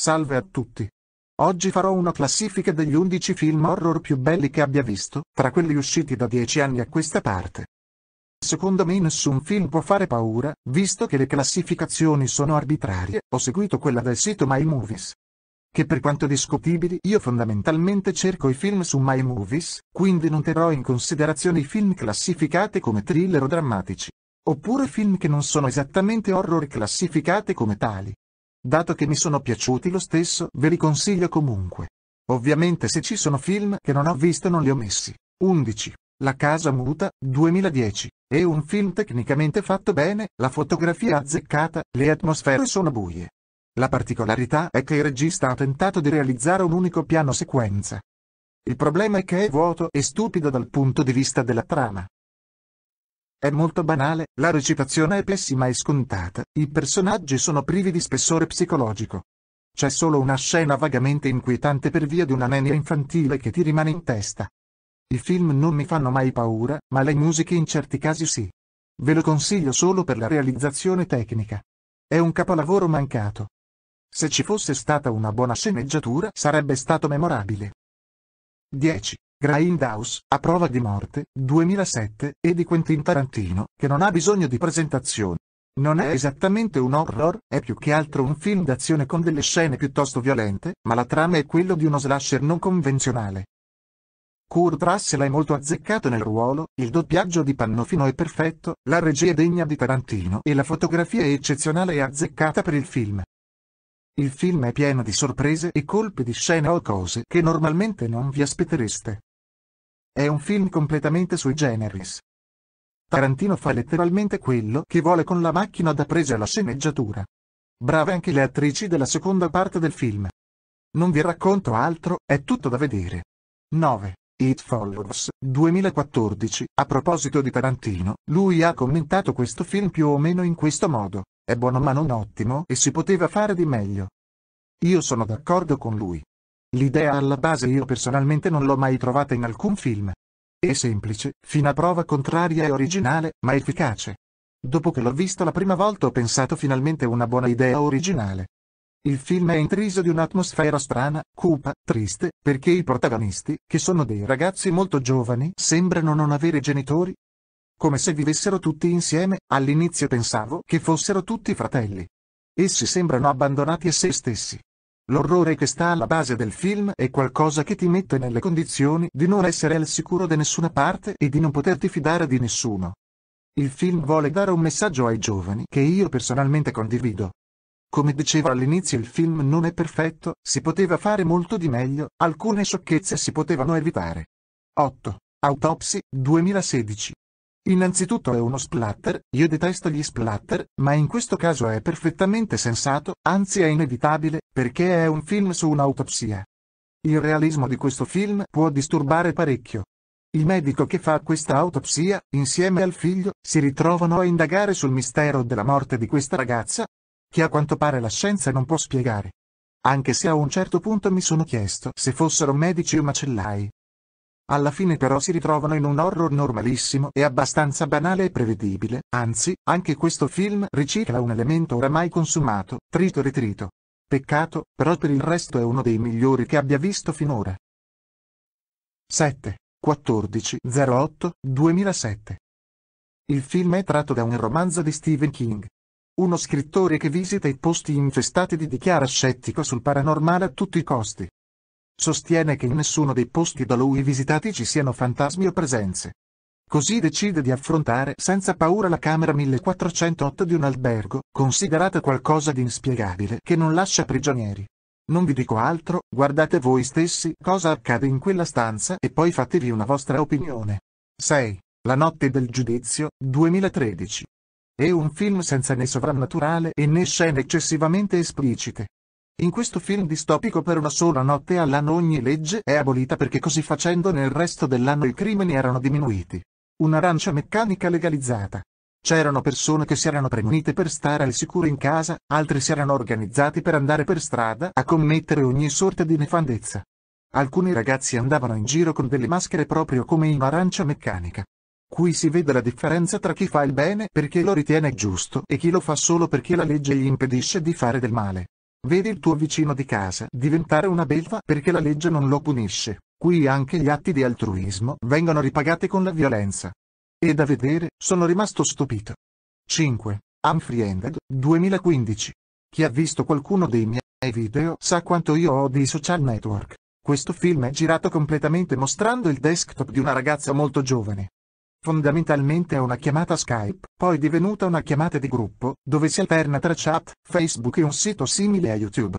Salve a tutti! Oggi farò una classifica degli 11 film horror più belli che abbia visto, tra quelli usciti da 10 anni a questa parte. Secondo me nessun film può fare paura, visto che le classificazioni sono arbitrarie, ho seguito quella del sito MyMovies. Che per quanto discutibili, io fondamentalmente cerco i film su MyMovies, quindi non terrò in considerazione i film classificati come thriller o drammatici. Oppure film che non sono esattamente horror classificati come tali. Dato che mi sono piaciuti lo stesso, ve li consiglio comunque. Ovviamente se ci sono film che non ho visto non li ho messi. 11. La casa muta, 2010. È un film tecnicamente fatto bene, la fotografia azzeccata, le atmosfere sono buie. La particolarità è che il regista ha tentato di realizzare un unico piano sequenza. Il problema è che è vuoto e stupido dal punto di vista della trama. È molto banale, la recitazione è pessima e scontata, i personaggi sono privi di spessore psicologico. C'è solo una scena vagamente inquietante per via di una nenia infantile che ti rimane in testa. I film non mi fanno mai paura, ma le musiche in certi casi sì. Ve lo consiglio solo per la realizzazione tecnica. È un capolavoro mancato. Se ci fosse stata una buona sceneggiatura sarebbe stato memorabile. 10. Grindhouse, a prova di morte, 2007, e di Quentin Tarantino, che non ha bisogno di presentazioni. Non è esattamente un horror, è più che altro un film d'azione con delle scene piuttosto violente, ma la trama è quella di uno slasher non convenzionale. Kurt Russell è molto azzeccato nel ruolo, il doppiaggio di Pannofino è perfetto, la regia è degna di Tarantino e la fotografia è eccezionale e azzeccata per il film. Il film è pieno di sorprese e colpi di scena o cose che normalmente non vi aspettereste. È un film completamente sui generis. Tarantino fa letteralmente quello che vuole con la macchina da presa alla sceneggiatura. Brave anche le attrici della seconda parte del film. Non vi racconto altro, è tutto da vedere. 9. It Follows, 2014. A proposito di Tarantino, lui ha commentato questo film più o meno in questo modo. È buono ma non ottimo e si poteva fare di meglio. Io sono d'accordo con lui. L'idea alla base io personalmente non l'ho mai trovata in alcun film. È semplice, fino a prova contraria e originale, ma efficace. Dopo che l'ho visto la prima volta ho pensato finalmente una buona idea originale. Il film è intriso di un'atmosfera strana, cupa, triste, perché i protagonisti, che sono dei ragazzi molto giovani, sembrano non avere genitori. Come se vivessero tutti insieme, all'inizio pensavo che fossero tutti fratelli. Essi sembrano abbandonati a se stessi. L'orrore che sta alla base del film è qualcosa che ti mette nelle condizioni di non essere al sicuro da nessuna parte e di non poterti fidare di nessuno. Il film vuole dare un messaggio ai giovani che io personalmente condivido. Come dicevo all'inizio il film non è perfetto, si poteva fare molto di meglio, alcune sciocchezze si potevano evitare. 8. Autopsy, 2016 Innanzitutto è uno splatter, io detesto gli splatter, ma in questo caso è perfettamente sensato, anzi è inevitabile, perché è un film su un'autopsia. Il realismo di questo film può disturbare parecchio. Il medico che fa questa autopsia, insieme al figlio, si ritrovano a indagare sul mistero della morte di questa ragazza, che a quanto pare la scienza non può spiegare. Anche se a un certo punto mi sono chiesto se fossero medici o macellai, alla fine però si ritrovano in un horror normalissimo e abbastanza banale e prevedibile, anzi, anche questo film ricicla un elemento oramai consumato, trito ritrito. Peccato, però per il resto è uno dei migliori che abbia visto finora. 7. 14. 08. 2007 Il film è tratto da un romanzo di Stephen King. Uno scrittore che visita i posti infestati di dichiara scettico sul paranormale a tutti i costi. Sostiene che in nessuno dei posti da lui visitati ci siano fantasmi o presenze. Così decide di affrontare senza paura la camera 1408 di un albergo, considerata qualcosa di inspiegabile che non lascia prigionieri. Non vi dico altro, guardate voi stessi cosa accade in quella stanza e poi fatevi una vostra opinione. 6. La notte del giudizio, 2013. È un film senza né sovrannaturale e né scene eccessivamente esplicite. In questo film distopico per una sola notte all'anno ogni legge è abolita perché così facendo nel resto dell'anno i crimini erano diminuiti. Un'arancia meccanica legalizzata. C'erano persone che si erano premunite per stare al sicuro in casa, altri si erano organizzati per andare per strada a commettere ogni sorta di nefandezza. Alcuni ragazzi andavano in giro con delle maschere proprio come in arancia meccanica. Qui si vede la differenza tra chi fa il bene perché lo ritiene giusto e chi lo fa solo perché la legge gli impedisce di fare del male. Vedi il tuo vicino di casa diventare una belva perché la legge non lo punisce. Qui anche gli atti di altruismo vengono ripagati con la violenza. E da vedere, sono rimasto stupito. 5. Unfriended, 2015. Chi ha visto qualcuno dei miei video sa quanto io ho di social network. Questo film è girato completamente mostrando il desktop di una ragazza molto giovane. Fondamentalmente è una chiamata Skype, poi divenuta una chiamata di gruppo, dove si alterna tra chat, Facebook e un sito simile a YouTube.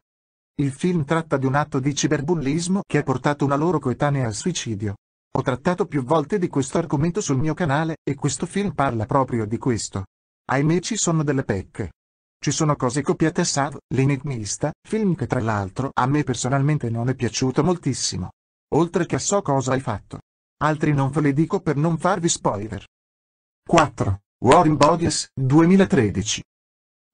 Il film tratta di un atto di ciberbullismo che ha portato una loro coetanea al suicidio. Ho trattato più volte di questo argomento sul mio canale, e questo film parla proprio di questo. Ahimè ci sono delle pecche. Ci sono cose copiate a Sav, l'enigmista, film che tra l'altro a me personalmente non è piaciuto moltissimo. Oltre che a so cosa hai fatto altri non ve le dico per non farvi spoiler. 4. Warren Bodies, 2013.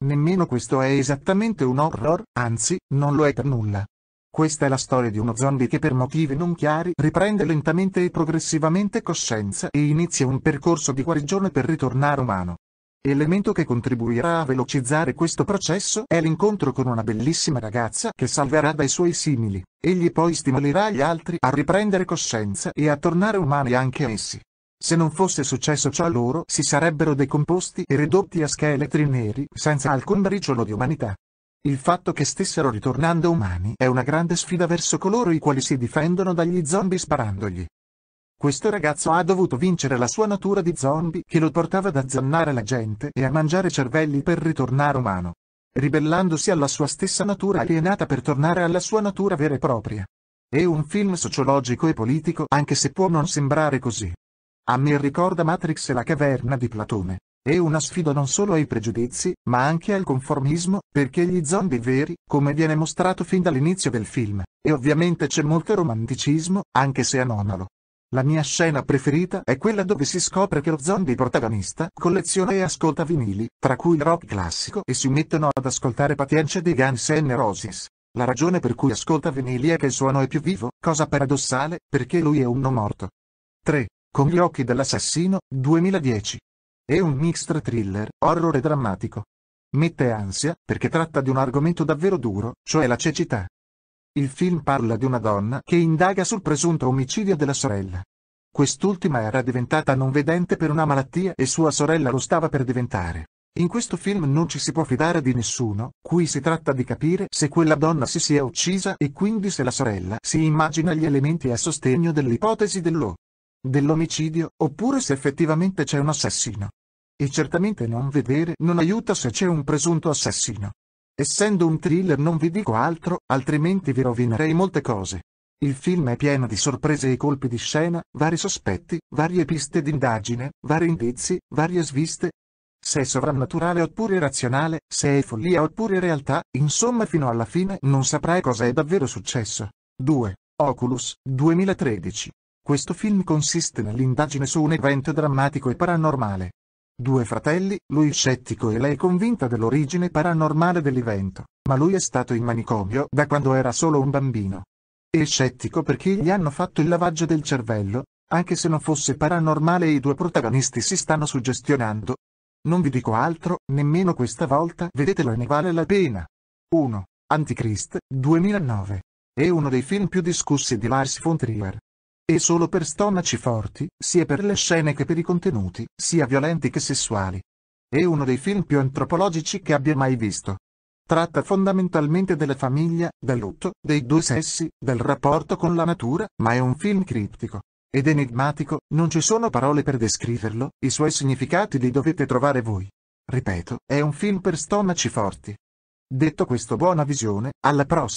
Nemmeno questo è esattamente un horror, anzi, non lo è per nulla. Questa è la storia di uno zombie che per motivi non chiari riprende lentamente e progressivamente coscienza e inizia un percorso di guarigione per ritornare umano. Elemento che contribuirà a velocizzare questo processo è l'incontro con una bellissima ragazza che salverà dai suoi simili. Egli poi stimolerà gli altri a riprendere coscienza e a tornare umani anche essi. Se non fosse successo ciò loro si sarebbero decomposti e ridotti a scheletri neri senza alcun briciolo di umanità. Il fatto che stessero ritornando umani è una grande sfida verso coloro i quali si difendono dagli zombie sparandogli. Questo ragazzo ha dovuto vincere la sua natura di zombie che lo portava ad azzannare la gente e a mangiare cervelli per ritornare umano, ribellandosi alla sua stessa natura alienata per tornare alla sua natura vera e propria. È un film sociologico e politico anche se può non sembrare così. A me ricorda Matrix e la caverna di Platone. È una sfida non solo ai pregiudizi, ma anche al conformismo, perché gli zombie veri, come viene mostrato fin dall'inizio del film, e ovviamente c'è molto romanticismo, anche se anomalo, la mia scena preferita è quella dove si scopre che lo zombie protagonista colleziona e ascolta vinili, tra cui il rock classico, e si mettono ad ascoltare patience dei Guns N' Roses. La ragione per cui ascolta vinili è che il suono è più vivo, cosa paradossale, perché lui è uno morto. 3. Con gli occhi dell'assassino, 2010. È un mixed thriller, horror e drammatico. Mette ansia, perché tratta di un argomento davvero duro, cioè la cecità. Il film parla di una donna che indaga sul presunto omicidio della sorella. Quest'ultima era diventata non vedente per una malattia e sua sorella lo stava per diventare. In questo film non ci si può fidare di nessuno, qui si tratta di capire se quella donna si sia uccisa e quindi se la sorella si immagina gli elementi a sostegno dell'ipotesi dell'o dell'omicidio, oppure se effettivamente c'è un assassino. E certamente non vedere non aiuta se c'è un presunto assassino. Essendo un thriller non vi dico altro, altrimenti vi rovinerei molte cose. Il film è pieno di sorprese e colpi di scena, vari sospetti, varie piste d'indagine, vari indizi, varie sviste. Se è sovrannaturale oppure razionale, se è follia oppure realtà, insomma fino alla fine non saprai cosa è davvero successo. 2. Oculus, 2013. Questo film consiste nell'indagine su un evento drammatico e paranormale, Due fratelli, lui scettico e lei convinta dell'origine paranormale dell'evento, ma lui è stato in manicomio da quando era solo un bambino. E scettico perché gli hanno fatto il lavaggio del cervello, anche se non fosse paranormale i due protagonisti si stanno suggestionando. Non vi dico altro, nemmeno questa volta vedetelo e ne vale la pena. 1. Antichrist, 2009. È uno dei film più discussi di Lars von Trier e solo per stomaci forti, sia per le scene che per i contenuti, sia violenti che sessuali. È uno dei film più antropologici che abbia mai visto. Tratta fondamentalmente della famiglia, del lutto, dei due sessi, del rapporto con la natura, ma è un film criptico ed enigmatico, non ci sono parole per descriverlo, i suoi significati li dovete trovare voi. Ripeto, è un film per stomaci forti. Detto questo buona visione, alla prossima.